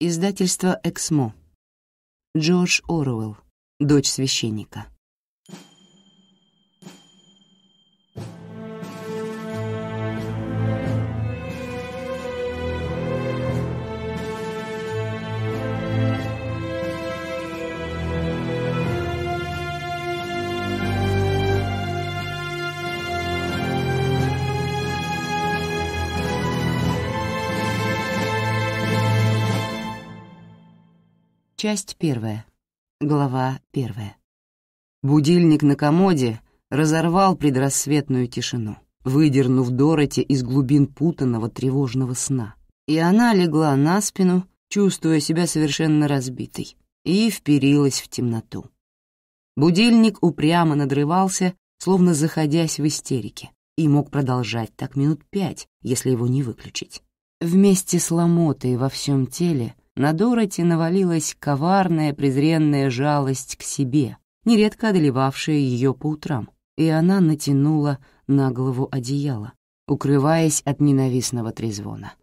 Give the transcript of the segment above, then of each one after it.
Издательство «Эксмо». Джордж Оруэлл. Дочь священника. Часть первая. Глава первая. Будильник на комоде разорвал предрассветную тишину, выдернув Дороти из глубин путанного тревожного сна. И она легла на спину, чувствуя себя совершенно разбитой, и вперилась в темноту. Будильник упрямо надрывался, словно заходясь в истерике, и мог продолжать так минут пять, если его не выключить. Вместе с ломотой во всем теле — на Дороти навалилась коварная презренная жалость к себе, нередко одолевавшая ее по утрам, и она натянула на голову одеяло, укрываясь от ненавистного трезвона.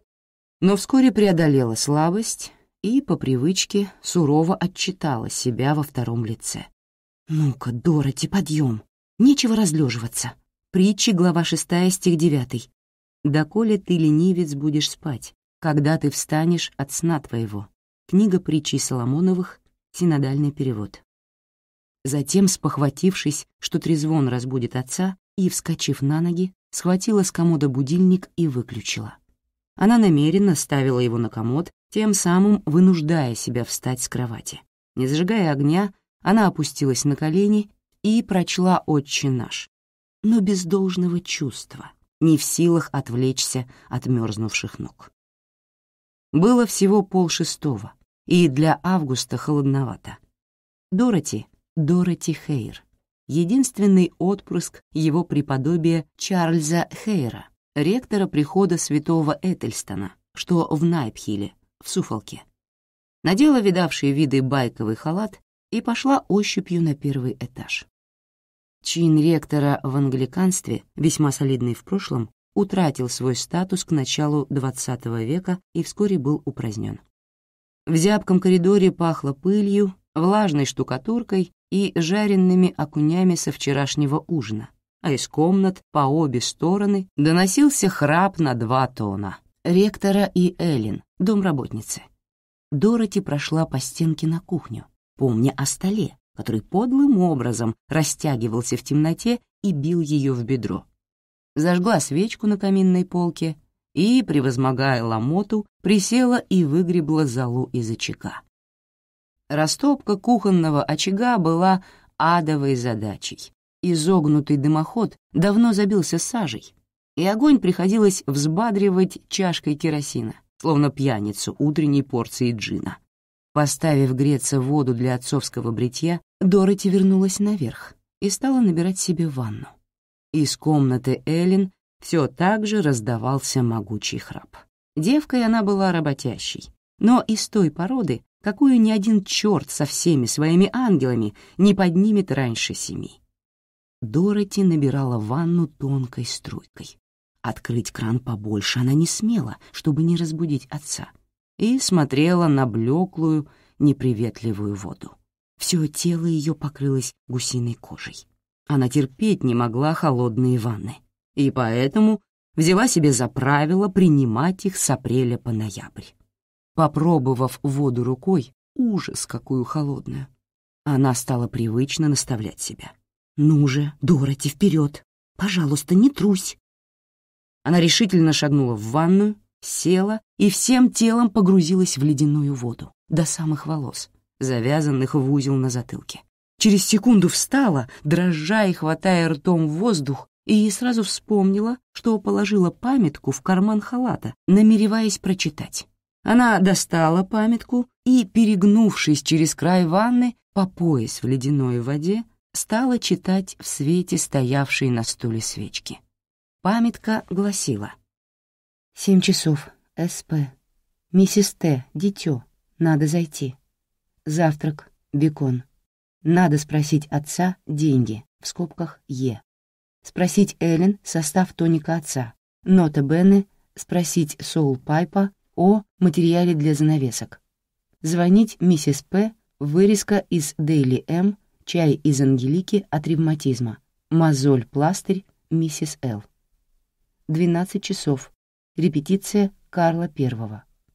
Но вскоре преодолела слабость и, по привычке, сурово отчитала себя во втором лице. «Ну-ка, Дороти, подъем! Нечего разлеживаться!» Притчи, глава 6, стих 9. «Доколе ты, ленивец, будешь спать, «Когда ты встанешь от сна твоего» книга притчей Соломоновых, синодальный перевод. Затем, спохватившись, что трезвон разбудит отца, и, вскочив на ноги, схватила с комода будильник и выключила. Она намеренно ставила его на комод, тем самым вынуждая себя встать с кровати. Не зажигая огня, она опустилась на колени и прочла «Отче наш», но без должного чувства, не в силах отвлечься от мерзнувших ног. Было всего полшестого, и для августа холодновато. Дороти, Дороти Хейр, единственный отпрыск его преподобия Чарльза Хейра, ректора прихода святого Этельстона, что в Найпхиле, в Суфолке. Надела видавшие виды байковый халат и пошла ощупью на первый этаж. Чин ректора в англиканстве, весьма солидный в прошлом, утратил свой статус к началу XX века и вскоре был упразднен. В зябком коридоре пахло пылью, влажной штукатуркой и жареными окунями со вчерашнего ужина, а из комнат по обе стороны доносился храп на два тона ректора и Эллен, домработницы. Дороти прошла по стенке на кухню, помня о столе, который подлым образом растягивался в темноте и бил ее в бедро зажгла свечку на каминной полке и, превозмогая ломоту, присела и выгребла золу из очага. Растопка кухонного очага была адовой задачей. Изогнутый дымоход давно забился сажей, и огонь приходилось взбадривать чашкой керосина, словно пьяницу утренней порции джина. Поставив греться воду для отцовского бритья, Дороти вернулась наверх и стала набирать себе ванну. Из комнаты Эллен все так же раздавался могучий храп. Девкой она была работящей, но из той породы, какую ни один черт со всеми своими ангелами не поднимет раньше семи. Дороти набирала ванну тонкой струйкой. Открыть кран побольше она не смела, чтобы не разбудить отца, и смотрела на блеклую, неприветливую воду. Все тело ее покрылось гусиной кожей. Она терпеть не могла холодные ванны, и поэтому взяла себе за правило принимать их с апреля по ноябрь. Попробовав воду рукой, ужас какую холодную, она стала привычно наставлять себя. «Ну же, Дороти, вперед! Пожалуйста, не трусь!» Она решительно шагнула в ванну села и всем телом погрузилась в ледяную воду до самых волос, завязанных в узел на затылке. Через секунду встала, дрожа и хватая ртом воздух, и сразу вспомнила, что положила памятку в карман халата, намереваясь прочитать. Она достала памятку и, перегнувшись через край ванны, по пояс в ледяной воде, стала читать в свете стоявшей на стуле свечки. Памятка гласила. «Семь часов. СП. Миссис Т. Дитё. Надо зайти. Завтрак. Бекон. Надо спросить отца деньги, в скобках Е. Спросить Эллен состав тоника отца. Нота Бене спросить Соул Пайпа о материале для занавесок. Звонить миссис П. Вырезка из Дейли М. Чай из Ангелики от ревматизма. Мозоль-пластырь миссис Л. 12 часов. Репетиция Карла I.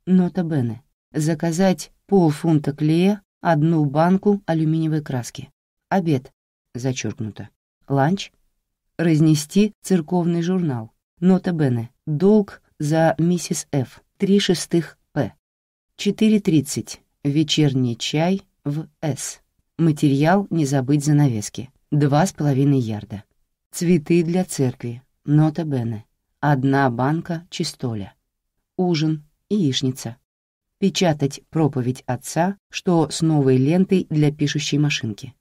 Нота Бене. Заказать полфунта клея одну банку алюминиевой краски. Обед. Зачеркнуто. Ланч. Разнести церковный журнал. Нота Бене. Долг за миссис Ф. Три шестых П. четыре тридцать. Вечерний чай в С. Материал «Не забыть занавески». Два с половиной ярда. Цветы для церкви. Нота Бене. Одна банка чистоля. Ужин. Яичница печатать проповедь отца, что с новой лентой для пишущей машинки.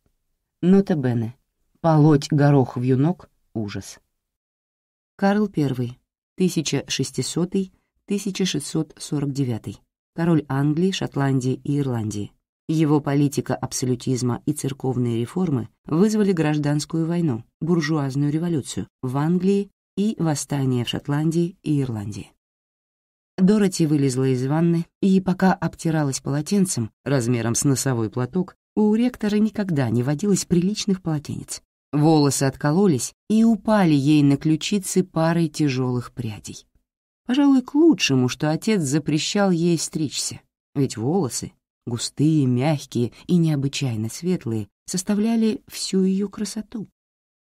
Нота Бене. Полоть горох в юнок — ужас. Карл I, 1600-1649, король Англии, Шотландии и Ирландии. Его политика абсолютизма и церковные реформы вызвали гражданскую войну, буржуазную революцию в Англии и восстание в Шотландии и Ирландии. Дороти вылезла из ванны и, пока обтиралась полотенцем размером с носовой платок, у ректора никогда не водилось приличных полотенец. Волосы откололись и упали ей на ключицы парой тяжелых прядей. Пожалуй, к лучшему, что отец запрещал ей стричься, ведь волосы, густые, мягкие и необычайно светлые, составляли всю ее красоту.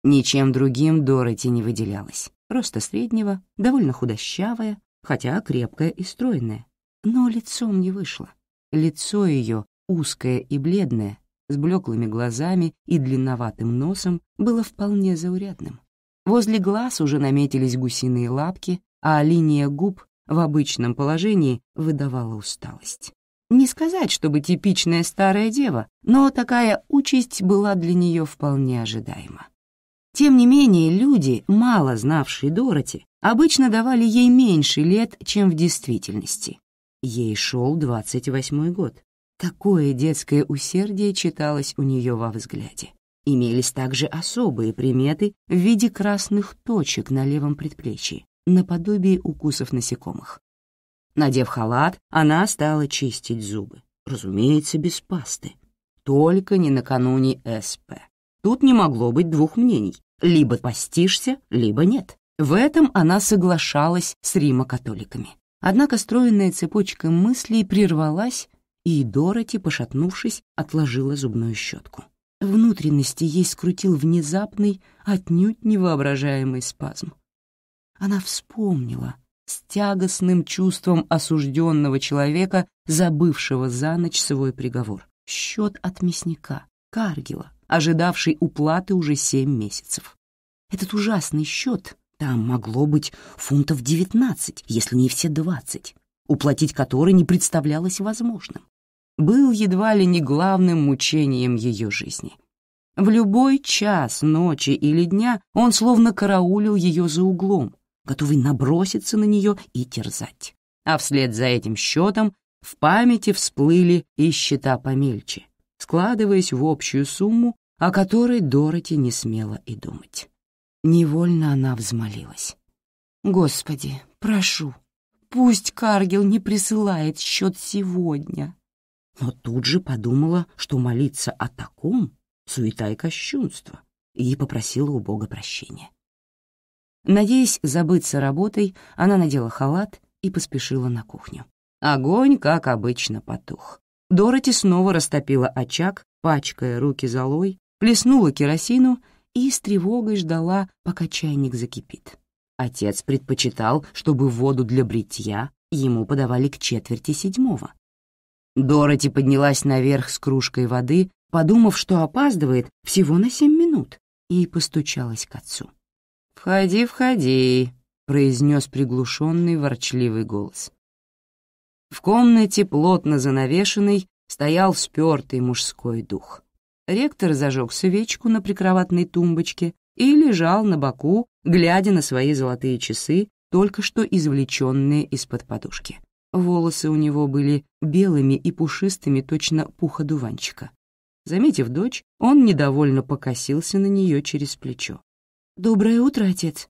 Ничем другим Дороти не выделялась, просто среднего, довольно худощавая, хотя крепкая и стройная. Но лицом не вышло. Лицо ее, узкое и бледное, с блеклыми глазами и длинноватым носом, было вполне заурядным. Возле глаз уже наметились гусиные лапки, а линия губ в обычном положении выдавала усталость. Не сказать, чтобы типичная старая дева, но такая участь была для нее вполне ожидаема. Тем не менее, люди, мало знавшие Дороти, обычно давали ей меньше лет, чем в действительности. Ей шел 28-й год. Такое детское усердие читалось у нее во взгляде. Имелись также особые приметы в виде красных точек на левом предплечье, наподобие укусов насекомых. Надев халат, она стала чистить зубы. Разумеется, без пасты. Только не накануне СП. Тут не могло быть двух мнений либо постишься, либо нет. В этом она соглашалась с Рима-католиками. Однако стройная цепочка мыслей прервалась, и Дороти, пошатнувшись, отложила зубную щетку. Внутренности ей скрутил внезапный, отнюдь невоображаемый спазм. Она вспомнила с тягостным чувством осужденного человека, забывшего за ночь свой приговор. Счет от мясника, Каргила, ожидавший уплаты уже семь месяцев. Этот ужасный счет, там могло быть фунтов девятнадцать, если не все двадцать, уплатить который не представлялось возможным, был едва ли не главным мучением ее жизни. В любой час ночи или дня он словно караулил ее за углом, готовый наброситься на нее и терзать. А вслед за этим счетом в памяти всплыли и счета помельче, складываясь в общую сумму, о которой Дороти не смела и думать. Невольно она взмолилась. «Господи, прошу, пусть Каргил не присылает счет сегодня». Но тут же подумала, что молиться о таком — суета и кощунство, и попросила у Бога прощения. Надеясь забыться работой, она надела халат и поспешила на кухню. Огонь, как обычно, потух. Дороти снова растопила очаг, пачкая руки золой плеснула керосину и с тревогой ждала, пока чайник закипит. Отец предпочитал, чтобы воду для бритья ему подавали к четверти седьмого. Дороти поднялась наверх с кружкой воды, подумав, что опаздывает всего на семь минут, и постучалась к отцу. «Входи, входи», — произнес приглушенный ворчливый голос. В комнате, плотно занавешенной, стоял спертый мужской дух. Ректор зажег свечку на прикроватной тумбочке и лежал на боку, глядя на свои золотые часы, только что извлеченные из-под подушки. Волосы у него были белыми и пушистыми точно пуха дуванчика. Заметив дочь, он недовольно покосился на нее через плечо. «Доброе утро, отец!»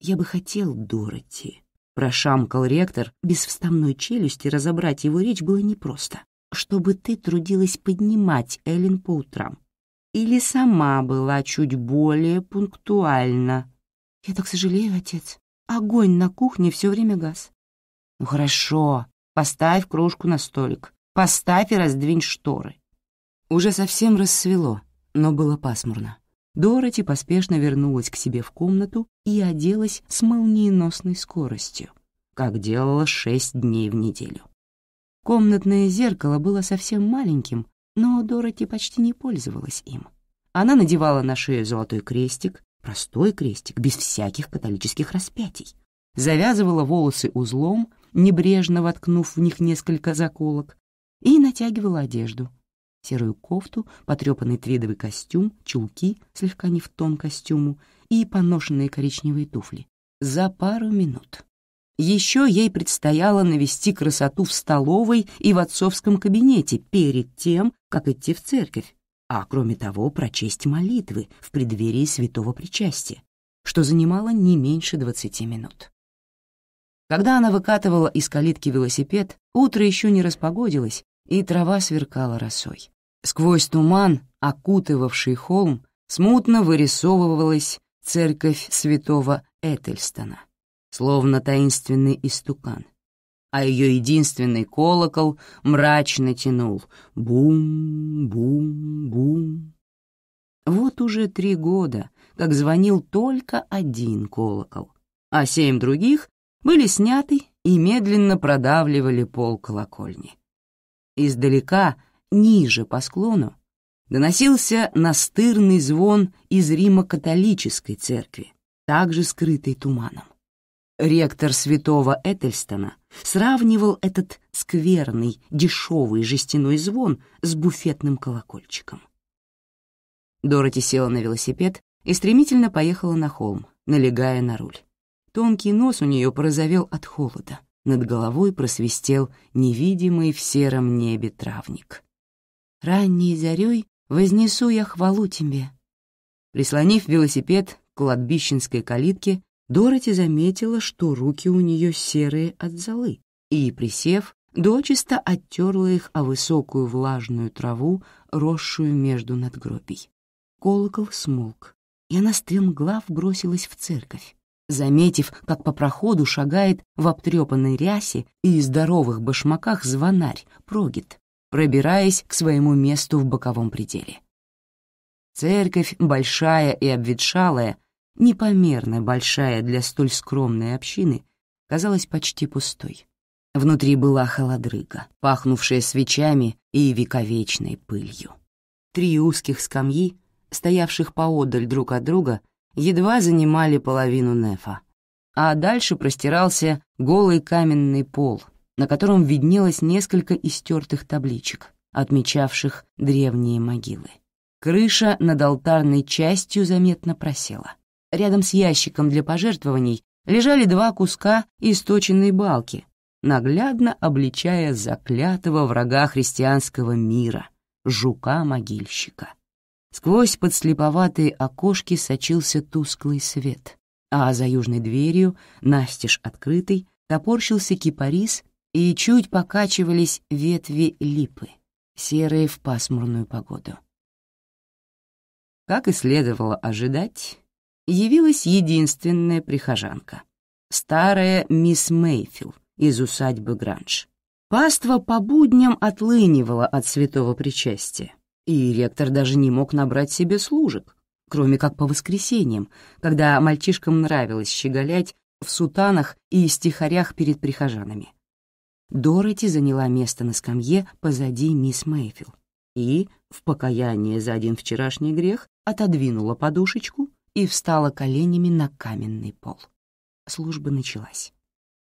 «Я бы хотел, Дороти!» Прошамкал ректор, без вставной челюсти разобрать его речь было непросто чтобы ты трудилась поднимать Эллен по утрам. Или сама была чуть более пунктуальна. Я так сожалею, отец. Огонь на кухне все время газ. Ну хорошо, поставь кружку на столик. Поставь и раздвинь шторы. Уже совсем рассвело, но было пасмурно. Дороти поспешно вернулась к себе в комнату и оделась с молниеносной скоростью, как делала шесть дней в неделю. Комнатное зеркало было совсем маленьким, но Дороти почти не пользовалась им. Она надевала на шею золотой крестик, простой крестик, без всяких католических распятий, завязывала волосы узлом, небрежно воткнув в них несколько заколок, и натягивала одежду. Серую кофту, потрепанный твидовый костюм, чулки, слегка не в тон костюму, и поношенные коричневые туфли. За пару минут. Еще ей предстояло навести красоту в столовой и в отцовском кабинете перед тем, как идти в церковь, а кроме того прочесть молитвы в преддверии святого причастия, что занимало не меньше двадцати минут. Когда она выкатывала из калитки велосипед, утро еще не распогодилось, и трава сверкала росой. Сквозь туман, окутывавший холм, смутно вырисовывалась церковь святого Этельстона — словно таинственный истукан, а ее единственный колокол мрачно тянул «бум-бум-бум». Вот уже три года, как звонил только один колокол, а семь других были сняты и медленно продавливали пол колокольни. Издалека, ниже по склону, доносился настырный звон из Рима-католической церкви, также скрытый туманом. Ректор святого Этельстона сравнивал этот скверный, дешевый жестяной звон с буфетным колокольчиком. Дороти села на велосипед и стремительно поехала на холм, налегая на руль. Тонкий нос у нее порозовел от холода. Над головой просвистел невидимый в сером небе травник. «Ранней зарей вознесу я хвалу тебе». Прислонив велосипед к кладбищенской калитке, Дороти заметила, что руки у нее серые от золы, и, присев, дочисто оттерла их о высокую влажную траву, росшую между надгробий. Колокол смолк, и она стремглав бросилась в церковь, заметив, как по проходу шагает в обтрепанной рясе и здоровых башмаках звонарь, прогит, пробираясь к своему месту в боковом пределе. Церковь, большая и обветшалая, непомерно большая для столь скромной общины, казалась почти пустой. Внутри была холодрыга, пахнувшая свечами и вековечной пылью. Три узких скамьи, стоявших поодаль друг от друга, едва занимали половину нефа, а дальше простирался голый каменный пол, на котором виднелось несколько истертых табличек, отмечавших древние могилы. Крыша над алтарной частью заметно просела — Рядом с ящиком для пожертвований лежали два куска источенной балки, наглядно обличая заклятого врага христианского мира — жука-могильщика. Сквозь подслеповатые окошки сочился тусклый свет, а за южной дверью, настежь открытой, топорщился кипарис и чуть покачивались ветви липы, серые в пасмурную погоду. Как и следовало ожидать, явилась единственная прихожанка — старая мисс Мейфил из усадьбы Гранж. Паства по будням отлынивало от святого причастия, и ректор даже не мог набрать себе служек, кроме как по воскресеньям, когда мальчишкам нравилось щеголять в сутанах и стихарях перед прихожанами. Дороти заняла место на скамье позади мисс Мейфил и, в покаяние за один вчерашний грех, отодвинула подушечку и встала коленями на каменный пол. Служба началась.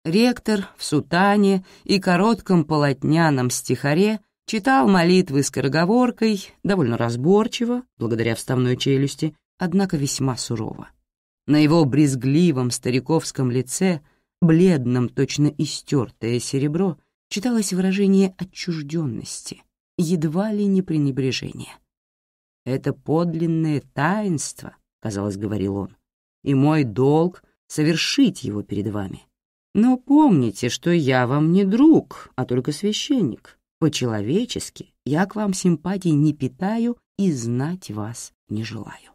Ректор в сутане и коротком полотняном стихаре читал молитвы скороговоркой, довольно разборчиво, благодаря вставной челюсти, однако весьма сурово. На его брезгливом стариковском лице, бледном, точно истертое серебро, читалось выражение отчужденности, едва ли не пренебрежения. Это подлинное таинство, казалось, говорил он, и мой долг — совершить его перед вами. Но помните, что я вам не друг, а только священник. По-человечески я к вам симпатии не питаю и знать вас не желаю.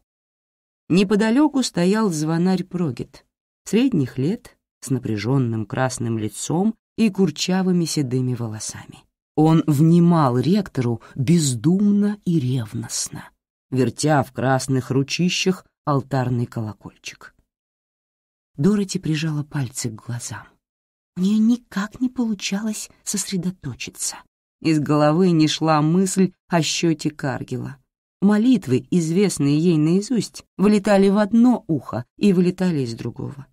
Неподалеку стоял звонарь Прогет, средних лет, с напряженным красным лицом и курчавыми седыми волосами. Он внимал ректору бездумно и ревностно, вертя в красных ручищах алтарный колокольчик. Дороти прижала пальцы к глазам. У нее никак не получалось сосредоточиться. Из головы не шла мысль о счете Каргела. Молитвы, известные ей наизусть, вылетали в одно ухо и вылетали из другого.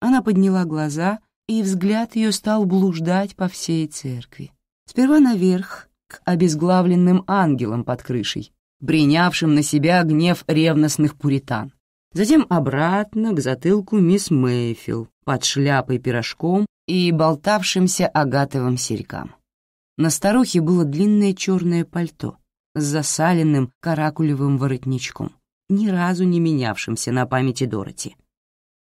Она подняла глаза, и взгляд ее стал блуждать по всей церкви. Сперва наверх, к обезглавленным ангелам под крышей, бренявшим на себя гнев ревностных пуритан. Затем обратно к затылку мисс Мэйфилл под шляпой-пирожком и болтавшимся агатовым серьгам. На старухе было длинное черное пальто с засаленным каракулевым воротничком, ни разу не менявшимся на памяти Дороти.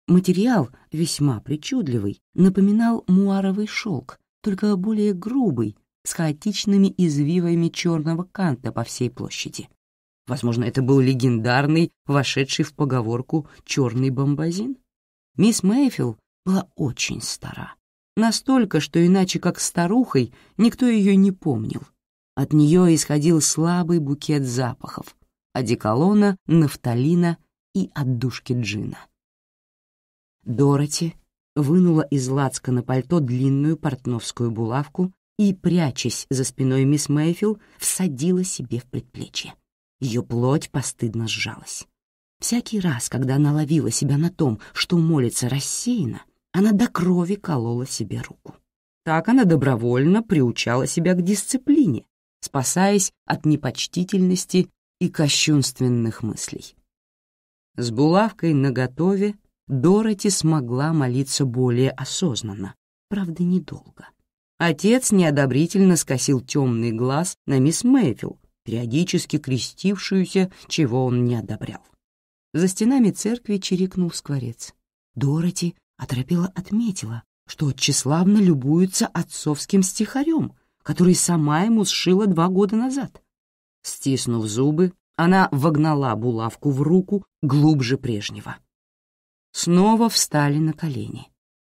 Материал, весьма причудливый, напоминал муаровый шелк, только более грубый, с хаотичными извивами черного канта по всей площади. Возможно, это был легендарный, вошедший в поговорку черный бомбазин. Мисс Мэйфилл была очень стара. Настолько, что иначе как старухой никто ее не помнил. От нее исходил слабый букет запахов — одеколона, нафталина и отдушки джина. Дороти вынула из лацка на пальто длинную портновскую булавку и, прячась за спиной мисс Мэйфилл, всадила себе в предплечье. Ее плоть постыдно сжалась. Всякий раз, когда она ловила себя на том, что молится рассеянно, она до крови колола себе руку. Так она добровольно приучала себя к дисциплине, спасаясь от непочтительности и кощунственных мыслей. С булавкой наготове Дороти смогла молиться более осознанно, правда, недолго. Отец неодобрительно скосил темный глаз на мисс Мэйвилл, периодически крестившуюся, чего он не одобрял. За стенами церкви чирикнул скворец. Дороти оторопела отметила, что тщеславно любуется отцовским стихарем, который сама ему сшила два года назад. Стиснув зубы, она вогнала булавку в руку глубже прежнего. Снова встали на колени.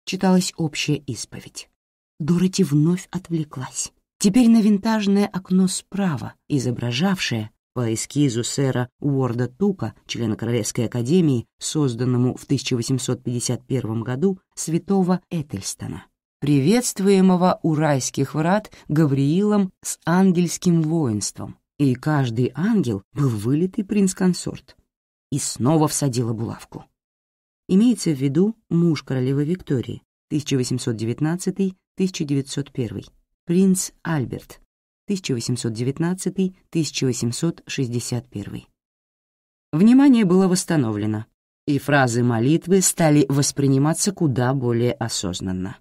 Читалась общая исповедь. Дороти вновь отвлеклась теперь на винтажное окно справа, изображавшее, по эскизу сэра Уорда Тука, члена Королевской академии, созданному в 1851 году, святого Этельстона, приветствуемого у райских врат Гавриилом с ангельским воинством, и каждый ангел был вылитый принц-консорт. И снова всадила булавку. Имеется в виду муж королевы Виктории, 1819-1901, принц Альберт, 1819-1861. Внимание было восстановлено, и фразы молитвы стали восприниматься куда более осознанно.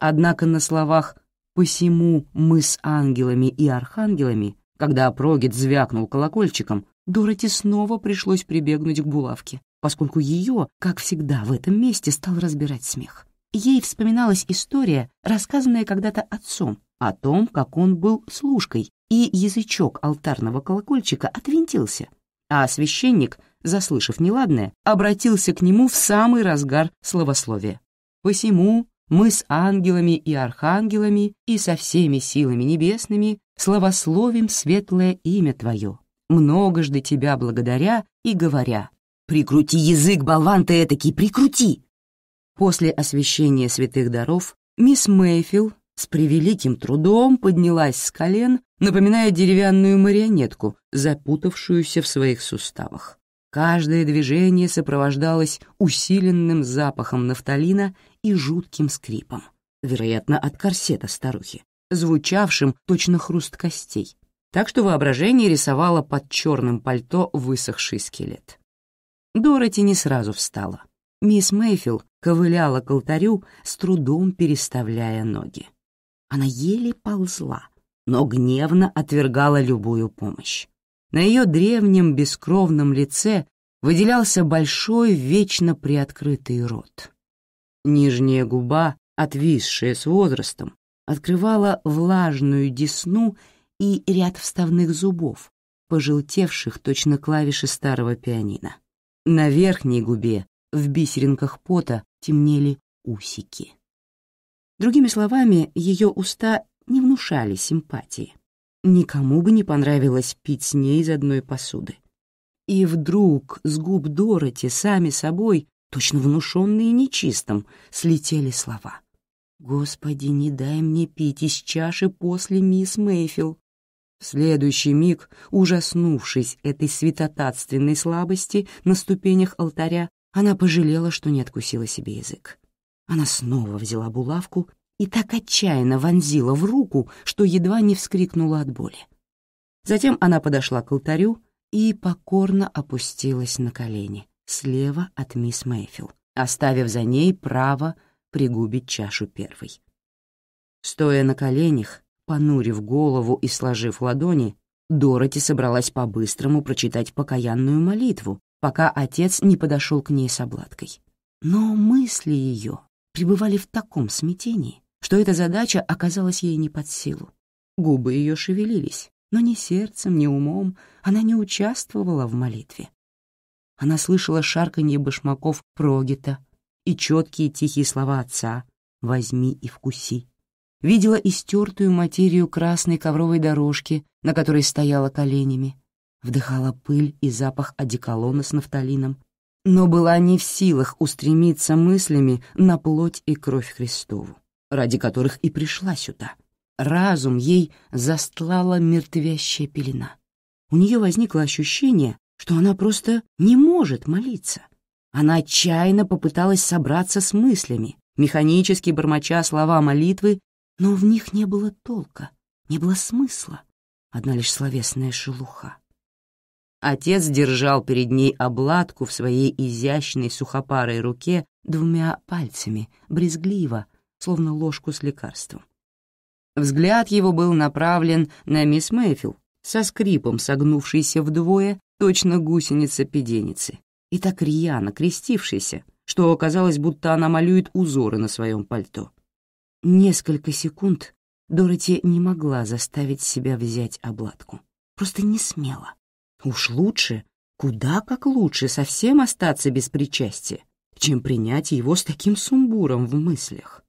Однако на словах «посему мы с ангелами и архангелами», когда Прогет звякнул колокольчиком, Дороти снова пришлось прибегнуть к булавке, поскольку ее, как всегда, в этом месте стал разбирать смех. Ей вспоминалась история, рассказанная когда-то отцом, о том, как он был служкой, и язычок алтарного колокольчика отвинтился, а священник, заслышав неладное, обратился к нему в самый разгар словословия. «Посему мы с ангелами и архангелами и со всеми силами небесными славословим светлое имя Твое, многожды Тебя благодаря и говоря, «Прикрути язык, болван ты этакий, прикрути!» После освящения святых даров мисс Мэйфилл с превеликим трудом поднялась с колен, напоминая деревянную марионетку, запутавшуюся в своих суставах. Каждое движение сопровождалось усиленным запахом нафталина и жутким скрипом, вероятно, от корсета старухи, звучавшим точно хруст костей, так что воображение рисовало под черным пальто высохший скелет. Дороти не сразу встала. Мисс Мэйфилл ковыляла к алтарю, с трудом переставляя ноги. Она еле ползла, но гневно отвергала любую помощь. На ее древнем бескровном лице выделялся большой, вечно приоткрытый рот. Нижняя губа, отвисшая с возрастом, открывала влажную десну и ряд вставных зубов, пожелтевших точно клавиши старого пианино. На верхней губе, в бисеринках пота, темнели усики. Другими словами, ее уста не внушали симпатии. Никому бы не понравилось пить с ней из одной посуды. И вдруг с губ Дороти сами собой, точно внушенные нечистым, слетели слова. «Господи, не дай мне пить из чаши после мисс Мэйфилл». В следующий миг, ужаснувшись этой святотатственной слабости на ступенях алтаря, она пожалела, что не откусила себе язык. Она снова взяла булавку и так отчаянно вонзила в руку, что едва не вскрикнула от боли. Затем она подошла к алтарю и покорно опустилась на колени, слева от мисс Мэйфилл, оставив за ней право пригубить чашу первой. Стоя на коленях, понурив голову и сложив ладони, Дороти собралась по-быстрому прочитать покаянную молитву, пока отец не подошел к ней с обладкой. Но мысли ее пребывали в таком смятении, что эта задача оказалась ей не под силу. Губы ее шевелились, но ни сердцем, ни умом она не участвовала в молитве. Она слышала шарканье башмаков Прогита и четкие тихие слова отца «возьми и вкуси». Видела истертую материю красной ковровой дорожки, на которой стояла коленями, вдыхала пыль и запах одеколона с нафталином, но была не в силах устремиться мыслями на плоть и кровь Христову, ради которых и пришла сюда. Разум ей застлала мертвящая пелена. У нее возникло ощущение, что она просто не может молиться. Она отчаянно попыталась собраться с мыслями, механически бормоча слова молитвы, но в них не было толка, не было смысла, одна лишь словесная шелуха. Отец держал перед ней обладку в своей изящной сухопарой руке двумя пальцами, брезгливо, словно ложку с лекарством. Взгляд его был направлен на мисс Мэйфилл, со скрипом согнувшейся вдвое, точно гусеница-педеницы, и так рьяно крестившейся, что оказалось, будто она малюет узоры на своем пальто. Несколько секунд Дороти не могла заставить себя взять обладку. Просто не смела. Уж лучше, куда как лучше совсем остаться без причастия, чем принять его с таким сумбуром в мыслях.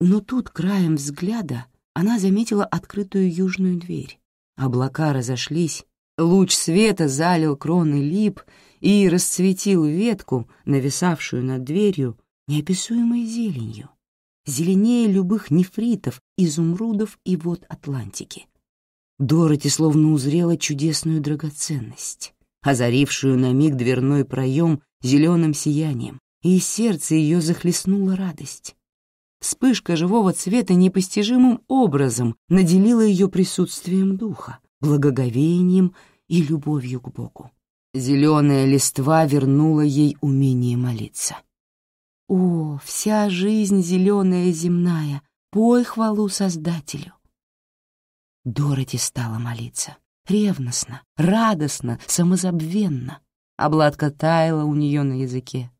Но тут краем взгляда она заметила открытую южную дверь. Облака разошлись, луч света залил кроны лип и расцветил ветку, нависавшую над дверью, неописуемой зеленью, зеленее любых нефритов, изумрудов и вод Атлантики. Дороти словно узрела чудесную драгоценность, озарившую на миг дверной проем зеленым сиянием, и из сердца ее захлестнула радость. Вспышка живого цвета непостижимым образом наделила ее присутствием духа, благоговением и любовью к Богу. Зеленая листва вернула ей умение молиться. «О, вся жизнь зеленая земная, пой хвалу Создателю! Дороти стала молиться. Ревностно, радостно, самозабвенно. Обладка таяла у нее на языке.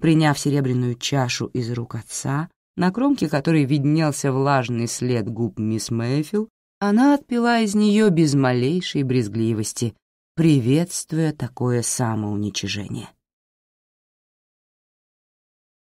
Приняв серебряную чашу из рук отца, на кромке которой виднелся влажный след губ мисс Мэйфилл, она отпила из нее без малейшей брезгливости, приветствуя такое самоуничижение.